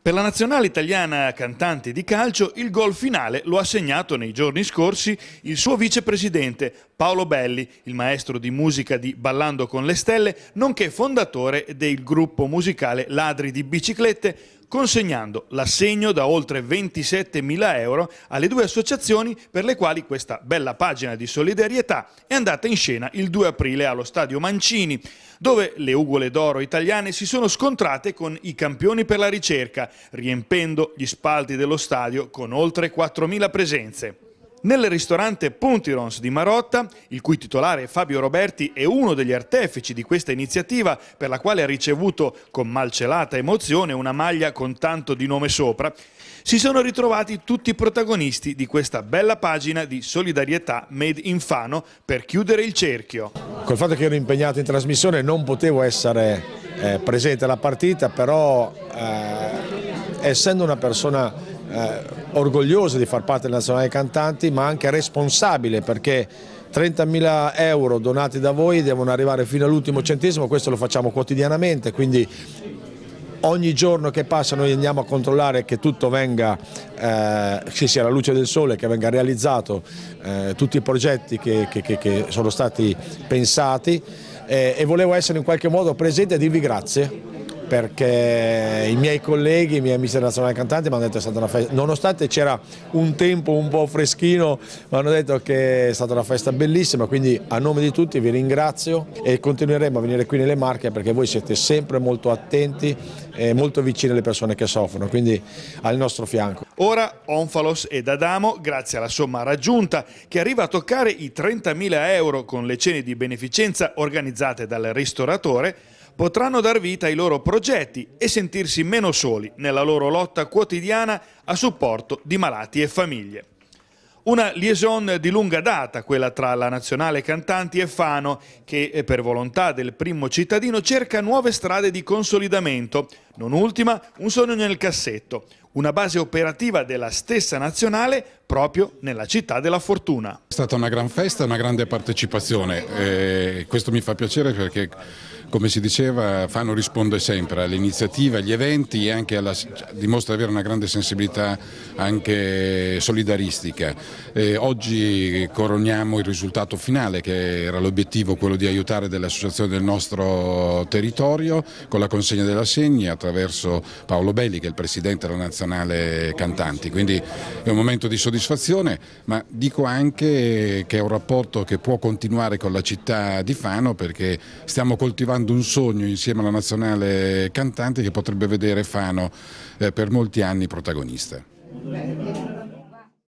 Per la nazionale italiana cantante di calcio il gol finale lo ha segnato nei giorni scorsi il suo vicepresidente Paolo Belli, il maestro di musica di Ballando con le Stelle, nonché fondatore del gruppo musicale Ladri di Biciclette, consegnando l'assegno da oltre 27.000 euro alle due associazioni per le quali questa bella pagina di solidarietà è andata in scena il 2 aprile allo stadio Mancini, dove le ugole d'oro italiane si sono scontrate con i campioni per la ricerca, riempendo gli spalti dello stadio con oltre 4.000 presenze. Nel ristorante Puntirons di Marotta, il cui titolare Fabio Roberti è uno degli artefici di questa iniziativa, per la quale ha ricevuto con malcelata emozione una maglia con tanto di nome sopra, si sono ritrovati tutti i protagonisti di questa bella pagina di solidarietà Made in Fano per chiudere il cerchio. Col fatto che ero impegnato in trasmissione non potevo essere eh, presente alla partita, però eh, essendo una persona eh, orgoglioso di far parte della Nazionale Cantanti ma anche responsabile perché 30.000 euro donati da voi devono arrivare fino all'ultimo centesimo, questo lo facciamo quotidianamente, quindi ogni giorno che passa noi andiamo a controllare che tutto venga, eh, che sia la luce del sole, che venga realizzato eh, tutti i progetti che, che, che, che sono stati pensati eh, e volevo essere in qualche modo presente e dirvi grazie perché i miei colleghi, i miei amici nazionali cantanti mi hanno detto che è stata una festa, nonostante c'era un tempo un po' freschino, mi hanno detto che è stata una festa bellissima, quindi a nome di tutti vi ringrazio e continueremo a venire qui nelle Marche perché voi siete sempre molto attenti e molto vicini alle persone che soffrono, quindi al nostro fianco. Ora Onfalos ed Adamo, grazie alla somma raggiunta, che arriva a toccare i 30.000 euro con le cene di beneficenza organizzate dal ristoratore, potranno dar vita ai loro progetti e sentirsi meno soli nella loro lotta quotidiana a supporto di malati e famiglie. Una liaison di lunga data, quella tra la nazionale cantanti e Fano, che eh, per volontà del primo cittadino cerca nuove strade di consolidamento, non ultima, un sogno nel cassetto, una base operativa della stessa nazionale proprio nella città della fortuna. È stata una gran festa, una grande partecipazione, eh, questo mi fa piacere perché come si diceva Fano risponde sempre all'iniziativa, agli eventi e anche alla, cioè, dimostra di avere una grande sensibilità anche solidaristica. Eh, oggi coroniamo il risultato finale che era l'obiettivo quello di aiutare delle associazioni del nostro territorio con la consegna della segna attraverso Paolo Belli che è il presidente della Nazionale Cantanti, quindi è un momento di soddisfazione ma dico anche che è un rapporto che può continuare con la città di Fano perché stiamo coltivando un sogno insieme alla Nazionale Cantanti che potrebbe vedere Fano eh, per molti anni protagonista.